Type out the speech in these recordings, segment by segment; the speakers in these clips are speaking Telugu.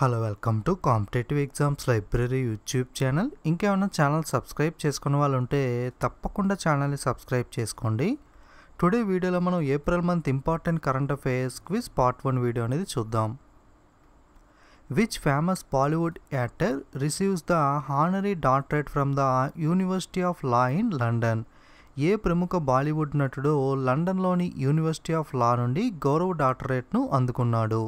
Hello welcome to competitive exams library YouTube channel ఇంకేమైనా ఛానల్ సబ్స్క్రైబ్ చేసుకున్న వాళ్ళు ఉంటే తప్పకుండా ఛానల్ని సబ్స్క్రైబ్ చేసుకోండి టుడే వీడియోలో మనం April month important current affairs quiz part one video అనేది చూద్దాం which famous Bollywood actor receives the honorary doctorate from the university of law in London ఏ ప్రముఖ బాలీవుడ్ నటుడు లండన్లోని యూనివర్సిటీ ఆఫ్ లా నుండి గౌరవ డాక్టరేట్ను అందుకున్నాడు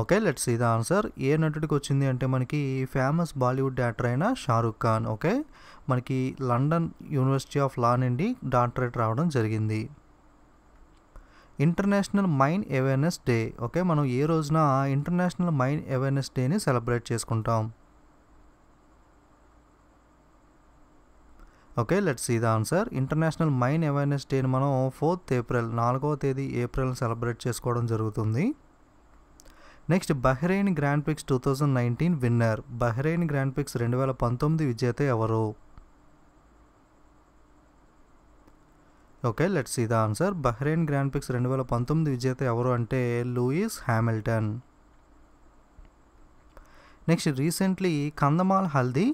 okay let see the answer ఏ నటుడికి వచ్చింది అంటే మనకి ఫేమస్ బాలీవుడ్ యాక్టర్ అయిన షారుఖ్ ఖాన్ ఓకే మనకి లండన్ యూనివర్సిటీ ఆఫ్ లా నుండి డాక్టరేట్ రావడం జరిగింది international mine awareness day okay మనం ఏ రోజున ఇంటర్నేషనల్ మైన్ అవేర్నెస్ డేని సెలబ్రేట్ చేసుకుంటాం okay let see the answer international mine awareness డేని మనం ఫోర్త్ ఏప్రిల్ నాలుగవ తేదీ ఏప్రిల్ సెలబ్రేట్ చేసుకోవడం జరుగుతుంది next Bahrain grand prix two thousand nineteen winner Bahrain grand prix రెండు వేల పంతొమ్మిది విజేత ఎవరు okay let's see answer Bahrain grand prix రెండు వేల పంతొమ్మిది విజేత ఎవరు అంటే Lewis Hamilton next recently Kandhamal haldi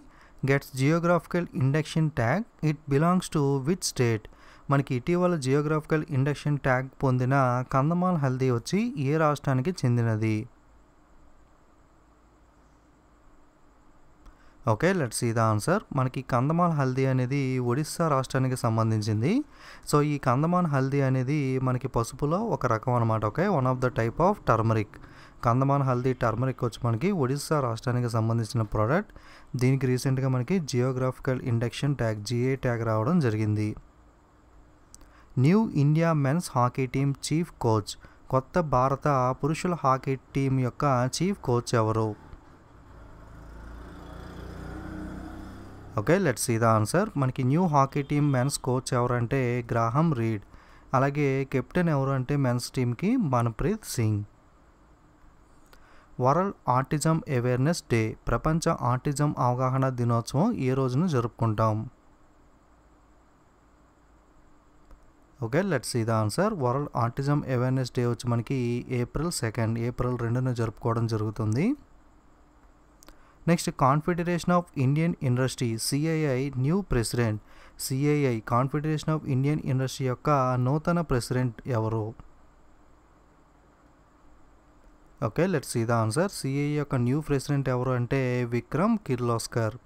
gets geographical induction tag it belongs to which state మనకి ఇటీవల జియోగ్రాఫికల్ ఇండక్షన్ ట్యాగ్ పొందిన కందమాల్ హల్దీ వచ్చి ఏ రాష్ట్రానికి చెందినది okay let see the answer మనకి కందమాల్ హల్దీ అనేది ఒడిస్సా రాష్ట్రానికి సంబంధించింది సో ఈ కందమాల్ హల్దీ అనేది మనకి పసుపులో ఒక రకం అనమాట okay one of the type of turmeric Kandhaman haldi turmeric వచ్చి మనకి ఒడిస్సా రాష్ట్రానికి సంబంధించిన ప్రోడక్ట్ దీనికి రీసెంట్గా మనకి geographical induction tag GA tag రావడం జరిగింది new India men's hockey team chief coach కొత్త భారత పురుషుల హాకీ టీం యొక్క చీఫ్ కోచ్ ఎవరు okay let see the answer మనకి new hockey team men's coach ఎవరంటే గ్రాహం రీడ్ అలాగే కెప్టెన్ ఎవరంటే మెన్స్ టీమ్కి Manpreet Singh world autism awareness day ప్రపంచ ఆర్టిజం అవగాహన దినోత్సవం ఈ రోజును జరుపుకుంటాం okay see the answer world autism awareness day వచ్చి మనకి ఏప్రిల్ సెకండ్ ఏప్రిల్ రెండున జరుపుకోవడం జరుగుతుంది next confederation of Indian industry CII new president CII confederation of Indian industry యొక్క నూతన ప్రెసిడెంట్ ఎవరు okay let see the answer CI యొక్క న్యూ ప్రెసిడెంట్ ఎవరు అంటే Vikram Kirloskar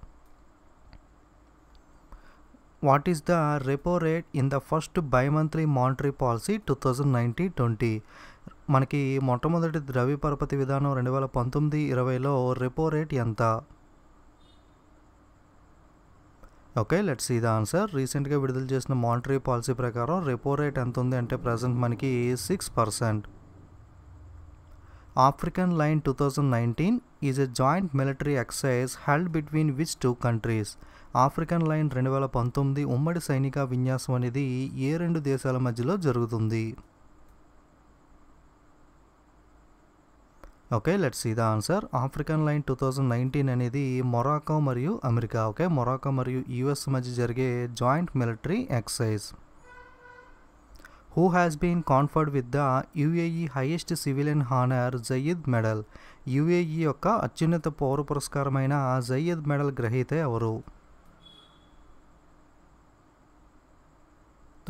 what is the repo rate in the first bi monthly monetary policy two thousand ninety twenty మనకి మొట్టమొదటి ద్రవ్య పరపతి విధానం రెండు వేల పంతొమ్మిది ఇరవైలో రెపో రేట్ ఎంత okay let see the answer రీసెంట్గా విడుదల చేసిన మానిటరీ పాలసీ ప్రకారం రెపో రేట్ ఎంత ఉంది అంటే ప్రజెంట్ మనకి six percent African lion two thousand nineteen is a joint military exercise held between which two countries African lion రెండు వేల పంతొమ్మిది ఉమ్మడి సైనిక విన్యాసం అనేది ఏ రెండు దేశాల మధ్యలో జరుగుతుంది okay let's see the answer African lion two thousand nineteen అనేది మొరాకో మరియు అమెరికా ఓకే మొరాకో మరియు యుఎస్ మధ్య జరిగే joint military exercise who has been conferred with the UAE highest civilian honour Zayed medal UAE యొక్క అత్యున్నత పౌర పురస్కారమైన జయీద్ మెడల్ గ్రహీత ఎవరు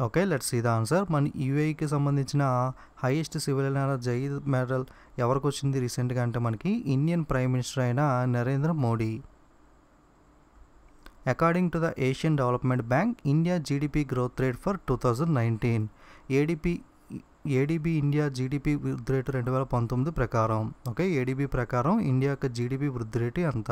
ఓకే లెట్ సీ ద ఆన్సర్ మన యూఏఈకి e సంబంధించిన హైయెస్ట్ సివిల్ జై మెడల్ ఎవరికి వచ్చింది రీసెంట్గా అంటే మనకి ఇండియన్ ప్రైమ్ మినిస్టర్ అయిన Narendra Modi according to the Asian development bank India GDP growth rate for two thousand nineteen ADP ADB India GDP వృద్ధి రేటు రెండు వేల పంతొమ్మిది ప్రకారం ఓకే ఏడిబి ప్రకారం ఇండియా యొక్క జీడిపి వృద్ధి రేటు ఎంత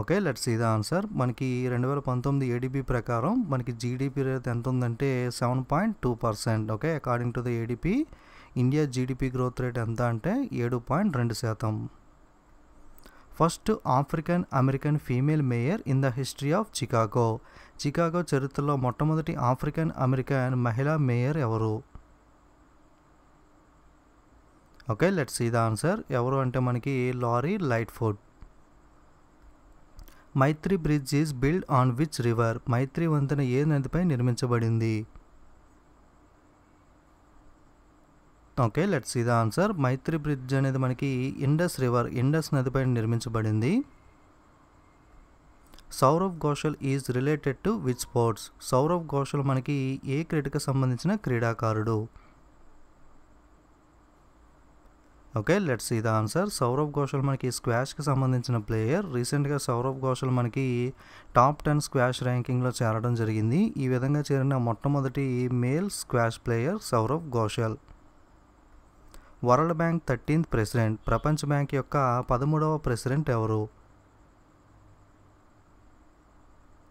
okay let see the answer మనకి రెండు వేల పంతొమ్మిది ఏడీపీ ప్రకారం మనకి జీడిపి రేట్ ఎంత ఉందంటే seven point two percent okay according to the ADP India GDP growth rate ఎంత అంటే ఏడు పాయింట్ రెండు శాతం first African American female mayor in the history of Chicago Chicago చరిత్రలో మొట్టమొదటి ఆఫ్రికన్ అమెరికన్ మహిళా మేయర్ ఎవరు okay let see the answer ఎవరు అంటే మనకి Lori Lightfoot Maitri bridge is build on which river Maitri వంతెన ఏ నదిపై నిర్మించబడింది okay let see the answer Mythri bridge అనేది మనకి ఇండస్ రివర్ ఇండస్ నదిపై నిర్మించబడింది Saurav Ghosal is related to which sports Saurav Ghosal మనకి ఏ క్రీడకు సంబంధించిన క్రీడాకారుడు ఓకే లెట్స్ ఇది ఆన్సర్ సౌరవ్ ఘోషల్ మనకి స్క్వాష్కి సంబంధించిన ప్లేయర్ రీసెంట్గా సౌరవ్ ఘోషల్ మనకి టాప్ టెన్ స్క్వాష్ ర్యాంకింగ్లో చేరడం జరిగింది ఈ విధంగా చేరిన మొట్టమొదటి male squash player Saurav Ghosal world bank thirteenth president ప్రపంచ బ్యాంక్ యొక్క పదమూడవ ప్రెసిడెంట్ ఎవరు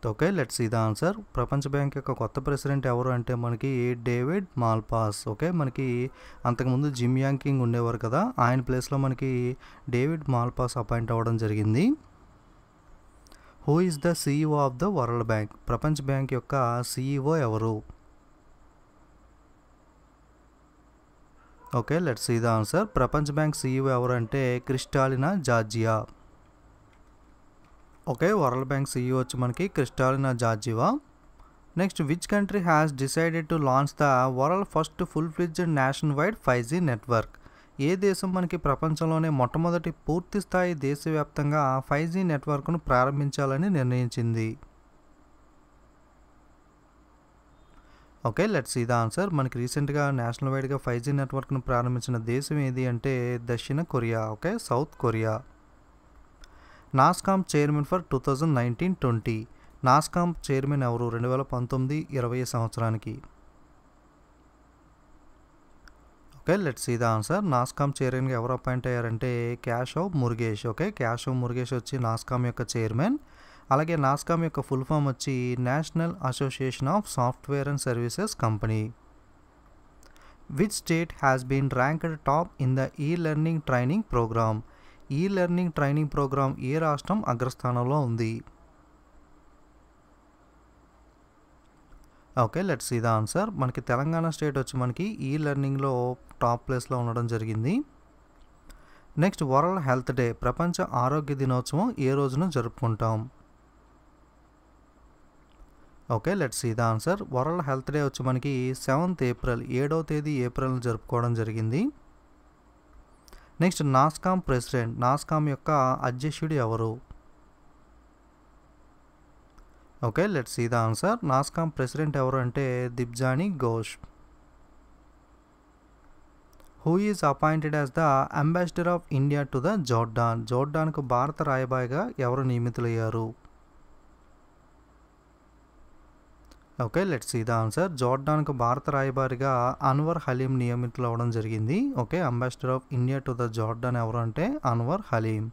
ఓకే లెట్ సీ ఆన్సర్ ప్రపంచ బ్యాంక్ యొక్క కొత్త ప్రెసిడెంట్ ఎవరు అంటే మనకి డేవిడ్ మాల్పాస్ ఓకే మనకి అంతకుముందు జిమ్ యాంకింగ్ ఉండేవారు కదా ఆయన ప్లేస్లో మనకి డేవిడ్ మాల్పాస్ అపాయింట్ అవ్వడం జరిగింది who is the CEO of the world bank ప్రపంచ బ్యాంక్ యొక్క సీఈఓ e ఎవరు ఓకే లెట్ సీ ఆన్సర్ ప్రపంచ బ్యాంక్ సీఈఓ e ఎవరు అంటే Kristalina Georgia okay world bank CEO వచ్చి మనకి Kristalina Georgieva next which country has decided to launch the world first full fledged national wide five G network ఏ దేశం మనకి ప్రపంచంలోనే మొట్టమొదటి పూర్తి స్థాయి దేశవ్యాప్తంగా ఫైవ్ జీ నెట్వర్క్ను ప్రారంభించాలని నిర్ణయించింది ఓకే లెట్స్ ఈ ద ఆన్సర్ మనకి రీసెంట్గా నేషనల్ వైడ్గా ఫైవ్ జీ నెట్వర్క్ను ప్రారంభించిన దేశం ఏది అంటే దక్షిణ Korea okay south Korea NASSCOM chairman for two thousand nineteen twenty NASSCOM chairman ఎవరు రెండు వేల పంతొమ్మిది ఇరవై సంవత్సరానికి okay let's see the answer NASSCOM చైర్మన్గా ఎవరు అపాయింట్ అయ్యారంటే క్యాషవ్ మురుగేష్ ఓకే క్యాషవ్ మురుగేష్ వచ్చి నాస్కామ్ యొక్క చైర్మన్ అలాగే నాస్కామ్ యొక్క ఫుల్ ఫామ్ వచ్చి national association of software and services company which state has been ranked top in the e learning training program e learning training programme ఏ రాష్ట్రం అగ్రస్థానంలో ఉంది okay let's see the answer మనకి తెలంగాణ స్టేట్ వచ్చి మనకి ఈ లెర్నింగ్లో టాప్ ప్లేస్లో ఉండడం జరిగింది నెక్స్ట్ వరల్డ్ హెల్త్ డే ప్రపంచ ఆరోగ్య దినోత్సవం ఏ రోజున జరుపుకుంటాం okay let's see the answer world health day వచ్చి మనకి సెవెంత్ ఏప్రిల్ ఏడవ తేదీ ఏప్రిల్ని జరుపుకోవడం జరిగింది నెక్స్ట్ నాస్కామ్ ప్రెసిడెంట్ నాస్కామ్ యొక్క అధ్యక్షుడు ఎవరు okay let's see the answer NASSCOM president ఎవరు అంటే Debjani Ghosh who is appointed as the ambassador of India to the Jordan జోర్డాన్కు భారత రాయబాయిగా ఎవరు నియమితులయ్యారు okay let see the answer జార్డాన్కు భారత రాయబారిగా అన్వర్ హలీం నియమితులు అవ్వడం జరిగింది okay ambassador of India to the Jordan ఎవరు అంటే Anwar Halim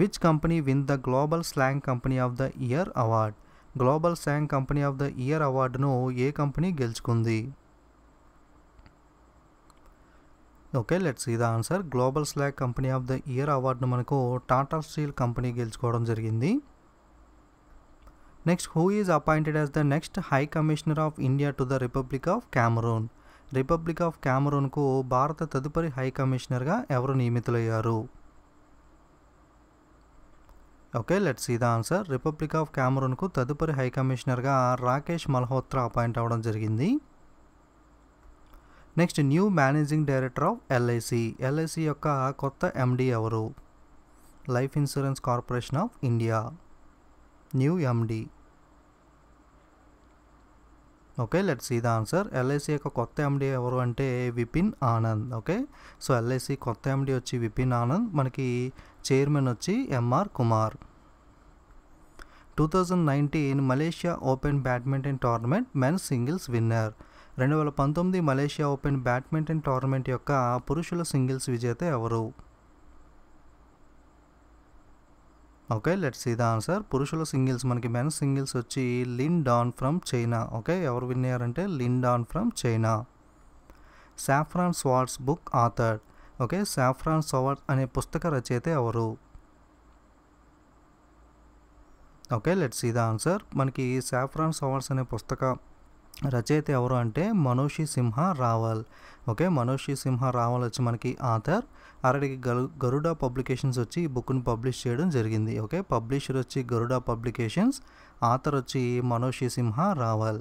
which company win the global slag company of the year award global slag company of the year అవార్డును ఏ కంపెనీ గెలుచుకుంది okay let's see answer global slag company of the year అవార్డును మనకు టాటా స్టీల్ కంపెనీ గెలుచుకోవడం జరిగింది next who is appointed as the next high commissioner of India to the republic of Cameroon? Republic of క్యామరూన్కు భారత తదుపరి హై కమిషనర్గా ఎవరు నియమితులయ్యారు okay let's see the answer republic of క్యామరూన్కు తదుపరి హై కమిషనర్గా రాకేష్ మల్హోత్రా అపాయింట్ అవ్వడం జరిగింది next new managing director of LIC LIC యొక్క కొత్త ఎండి ఎవరు life insurance corporation of India new MD okay let see the answer LIC యొక్క కొత్త ఎండీ ఎవరు అంటే Vipin Anand okay so LIC కొత్త ఎండీ వచ్చి విపిన్ ఆనంద్ మనకి చైర్మన్ వచ్చి MR Kumar two thousand nineteen Malaysia open badminton tournament men's singles winner రెండు వేల పంతొమ్మిది మలేషియా ఓపెన్ బ్యాడ్మింటన్ టోర్నమెంట్ యొక్క పురుషుల సింగిల్స్ విజేత ఎవరు okay let see the answer పురుషుల సింగిల్స్ మనకి మెన్స్ సింగిల్స్ వచ్చి Lin Dan from China okay ఎవరు విన్నారంటే Lin Dan from China saffron swords book authored okay saffron swords అనే పుస్తక రచయిత ఎవరు okay let see the answer మనకి సాఫ్రాన్ స్వార్ట్స్ అనే పుస్తక రచయిత ఎవరు అంటే మనోషి సింహ రావల్ ఓకే మనోషి సింహ రావల్ వచ్చి మనకి ఆథర్ అరడికి గరు గరుడ పబ్లికేషన్స్ వచ్చి ఈ బుక్ను పబ్లిష్ చేయడం జరిగింది ఓకే పబ్లిషర్ వచ్చి గరుడ పబ్లికేషన్స్ ఆథర్ వచ్చి Manoshi Sinha Rawal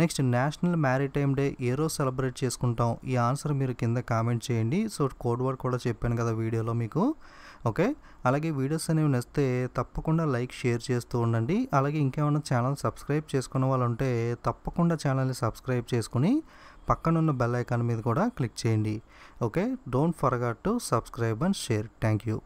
next national maritime day ఏ రోజు సెలబ్రేట్ చేసుకుంటాం ఈ ఆన్సర్ మీరు కింద కామెంట్ చేయండి సో కోడ్ వర్డ్ కూడా చెప్పాను కదా వీడియోలో మీకు ఓకే అలాగే వీడియోస్ అనేవి నచ్చితే తప్పకుండా లైక్ షేర్ చేస్తూ ఉండండి అలాగే ఇంకేమైనా ఛానల్ సబ్స్క్రైబ్ చేసుకున్న వాళ్ళు ఉంటే తప్పకుండా ఛానల్ని సబ్స్క్రైబ్ చేసుకుని పక్కనున్న బెల్ ఐకాన్ మీద కూడా క్లిక్ చేయండి okay don't forgot to subscribe and share thank you